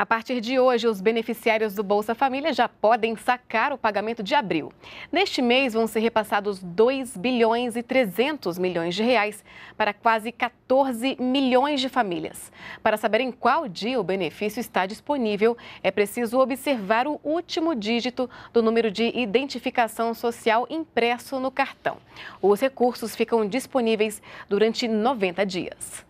A partir de hoje, os beneficiários do Bolsa Família já podem sacar o pagamento de abril. Neste mês vão ser repassados 2 bilhões e 300 milhões de reais para quase 14 milhões de famílias. Para saber em qual dia o benefício está disponível, é preciso observar o último dígito do número de identificação social impresso no cartão. Os recursos ficam disponíveis durante 90 dias.